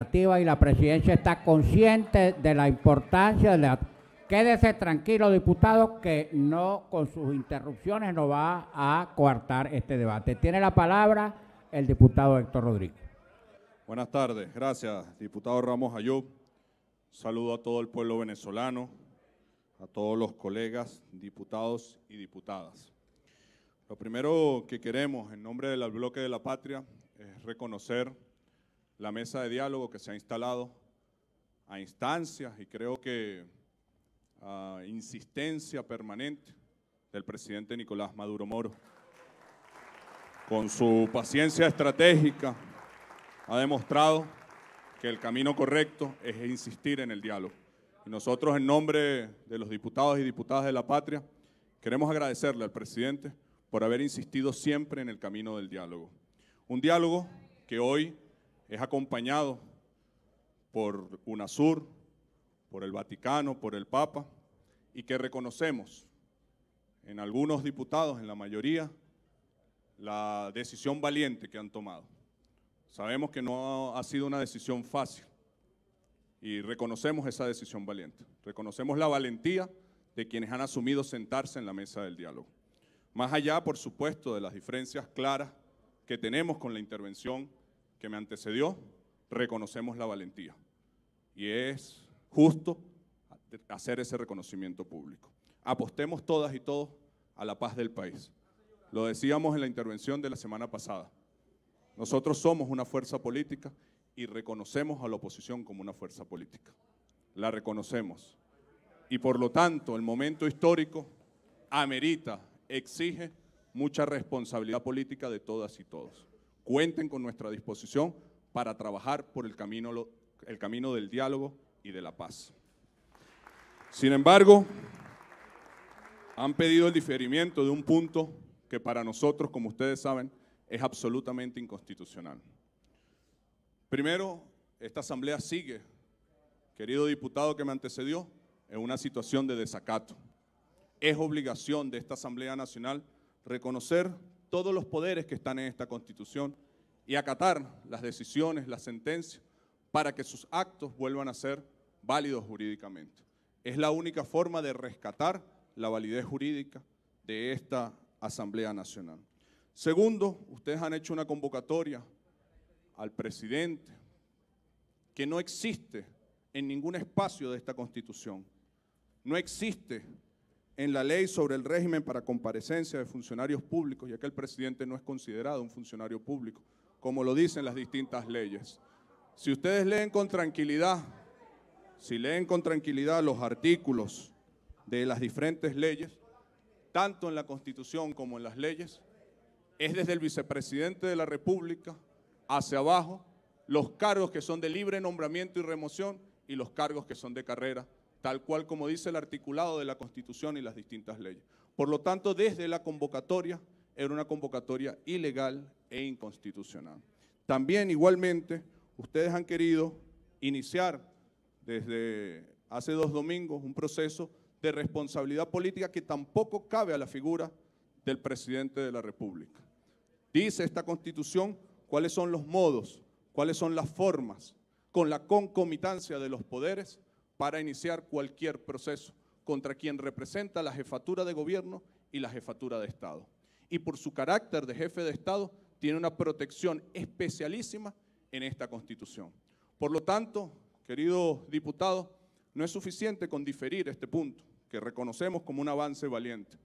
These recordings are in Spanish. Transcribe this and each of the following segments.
y la presidencia está consciente de la importancia de la... Quédese tranquilo, diputado, que no con sus interrupciones no va a coartar este debate. Tiene la palabra el diputado Héctor Rodríguez. Buenas tardes, gracias, diputado Ramos Ayub. Saludo a todo el pueblo venezolano, a todos los colegas, diputados y diputadas. Lo primero que queremos en nombre del bloque de la patria es reconocer la mesa de diálogo que se ha instalado a instancias y creo que a ah, insistencia permanente del presidente Nicolás Maduro Moro. Con su paciencia estratégica ha demostrado que el camino correcto es insistir en el diálogo. nosotros en nombre de los diputados y diputadas de la patria queremos agradecerle al presidente por haber insistido siempre en el camino del diálogo. Un diálogo que hoy es acompañado por UNASUR, por el Vaticano, por el Papa, y que reconocemos en algunos diputados, en la mayoría, la decisión valiente que han tomado. Sabemos que no ha sido una decisión fácil y reconocemos esa decisión valiente. Reconocemos la valentía de quienes han asumido sentarse en la mesa del diálogo. Más allá, por supuesto, de las diferencias claras que tenemos con la intervención que me antecedió, reconocemos la valentía. Y es justo hacer ese reconocimiento público. Apostemos todas y todos a la paz del país. Lo decíamos en la intervención de la semana pasada. Nosotros somos una fuerza política y reconocemos a la oposición como una fuerza política. La reconocemos. Y por lo tanto, el momento histórico amerita, exige mucha responsabilidad política de todas y todos. Cuenten con nuestra disposición para trabajar por el camino, el camino del diálogo y de la paz. Sin embargo, han pedido el diferimiento de un punto que para nosotros, como ustedes saben, es absolutamente inconstitucional. Primero, esta asamblea sigue, querido diputado que me antecedió, en una situación de desacato. Es obligación de esta Asamblea Nacional reconocer todos los poderes que están en esta Constitución y acatar las decisiones, las sentencias, para que sus actos vuelvan a ser válidos jurídicamente. Es la única forma de rescatar la validez jurídica de esta Asamblea Nacional. Segundo, ustedes han hecho una convocatoria al presidente que no existe en ningún espacio de esta Constitución. No existe en la ley sobre el régimen para comparecencia de funcionarios públicos, ya que el presidente no es considerado un funcionario público como lo dicen las distintas leyes. Si ustedes leen con tranquilidad, si leen con tranquilidad los artículos de las diferentes leyes, tanto en la Constitución como en las leyes, es desde el vicepresidente de la República hacia abajo los cargos que son de libre nombramiento y remoción y los cargos que son de carrera, tal cual como dice el articulado de la Constitución y las distintas leyes. Por lo tanto, desde la convocatoria, era una convocatoria ilegal e inconstitucional. También igualmente, ustedes han querido iniciar desde hace dos domingos un proceso de responsabilidad política que tampoco cabe a la figura del presidente de la República. Dice esta constitución cuáles son los modos, cuáles son las formas, con la concomitancia de los poderes para iniciar cualquier proceso contra quien representa la jefatura de gobierno y la jefatura de Estado. Y por su carácter de jefe de Estado, tiene una protección especialísima en esta Constitución. Por lo tanto, queridos diputados, no es suficiente con diferir este punto, que reconocemos como un avance valiente,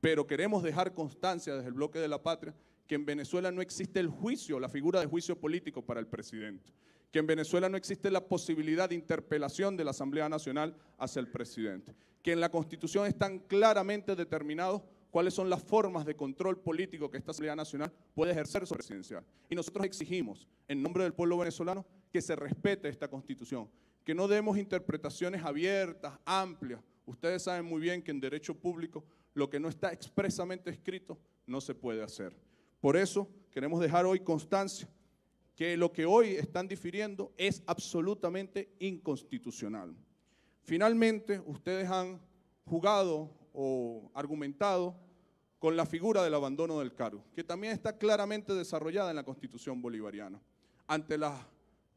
pero queremos dejar constancia desde el bloque de la patria que en Venezuela no existe el juicio, la figura de juicio político para el presidente, que en Venezuela no existe la posibilidad de interpelación de la Asamblea Nacional hacia el presidente, que en la Constitución están claramente determinados cuáles son las formas de control político que esta Asamblea Nacional puede ejercer sobre presidencial. Y nosotros exigimos, en nombre del pueblo venezolano, que se respete esta constitución, que no demos interpretaciones abiertas, amplias. Ustedes saben muy bien que en derecho público lo que no está expresamente escrito no se puede hacer. Por eso queremos dejar hoy constancia que lo que hoy están difiriendo es absolutamente inconstitucional. Finalmente, ustedes han jugado o argumentado con la figura del abandono del cargo, que también está claramente desarrollada en la Constitución bolivariana. Ante los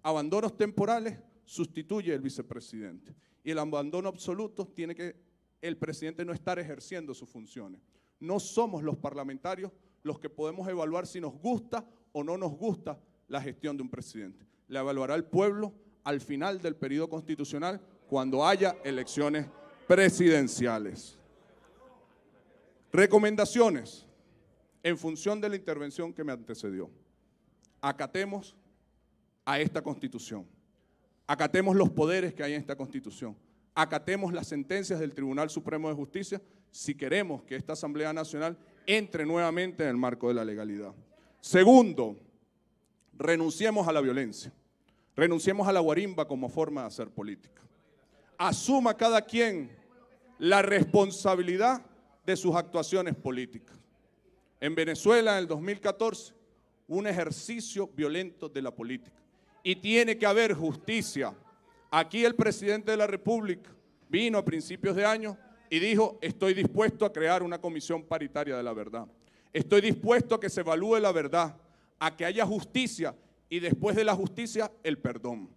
abandonos temporales, sustituye el vicepresidente. Y el abandono absoluto tiene que el presidente no estar ejerciendo sus funciones. No somos los parlamentarios los que podemos evaluar si nos gusta o no nos gusta la gestión de un presidente. La evaluará el pueblo al final del periodo constitucional cuando haya elecciones presidenciales. Recomendaciones en función de la intervención que me antecedió. Acatemos a esta constitución. Acatemos los poderes que hay en esta constitución. Acatemos las sentencias del Tribunal Supremo de Justicia si queremos que esta Asamblea Nacional entre nuevamente en el marco de la legalidad. Segundo, renunciemos a la violencia. Renunciemos a la guarimba como forma de hacer política. Asuma cada quien la responsabilidad de sus actuaciones políticas. En Venezuela, en el 2014, un ejercicio violento de la política. Y tiene que haber justicia. Aquí el presidente de la República vino a principios de año y dijo, estoy dispuesto a crear una comisión paritaria de la verdad. Estoy dispuesto a que se evalúe la verdad, a que haya justicia y después de la justicia, el perdón.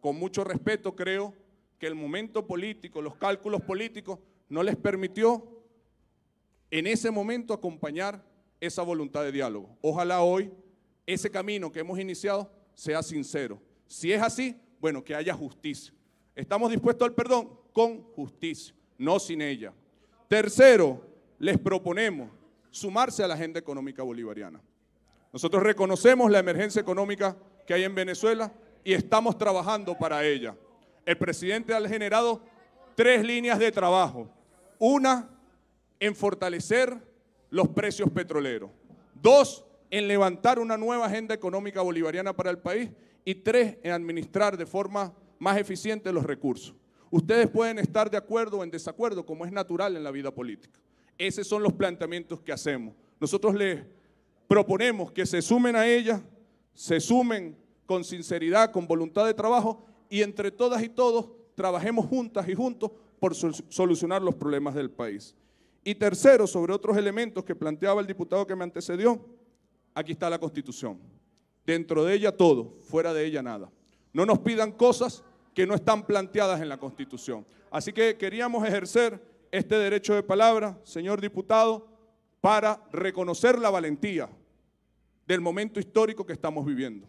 Con mucho respeto creo que el momento político, los cálculos políticos, no les permitió en ese momento acompañar esa voluntad de diálogo. Ojalá hoy ese camino que hemos iniciado sea sincero. Si es así, bueno, que haya justicia. Estamos dispuestos al perdón con justicia, no sin ella. Tercero, les proponemos sumarse a la agenda económica bolivariana. Nosotros reconocemos la emergencia económica que hay en Venezuela y estamos trabajando para ella. El presidente ha generado tres líneas de trabajo. Una en fortalecer los precios petroleros. Dos, en levantar una nueva agenda económica bolivariana para el país. Y tres, en administrar de forma más eficiente los recursos. Ustedes pueden estar de acuerdo o en desacuerdo, como es natural en la vida política. Esos son los planteamientos que hacemos. Nosotros les proponemos que se sumen a ella, se sumen con sinceridad, con voluntad de trabajo y entre todas y todos trabajemos juntas y juntos por solucionar los problemas del país. Y tercero, sobre otros elementos que planteaba el diputado que me antecedió, aquí está la Constitución. Dentro de ella todo, fuera de ella nada. No nos pidan cosas que no están planteadas en la Constitución. Así que queríamos ejercer este derecho de palabra, señor diputado, para reconocer la valentía del momento histórico que estamos viviendo,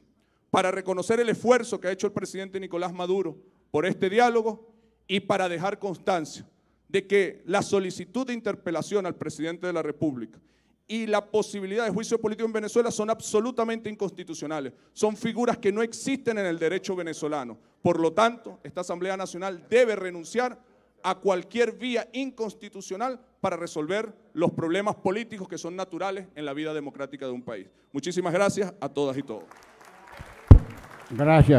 para reconocer el esfuerzo que ha hecho el presidente Nicolás Maduro por este diálogo y para dejar constancia de que la solicitud de interpelación al presidente de la República y la posibilidad de juicio político en Venezuela son absolutamente inconstitucionales. Son figuras que no existen en el derecho venezolano. Por lo tanto, esta Asamblea Nacional debe renunciar a cualquier vía inconstitucional para resolver los problemas políticos que son naturales en la vida democrática de un país. Muchísimas gracias a todas y todos. Gracias.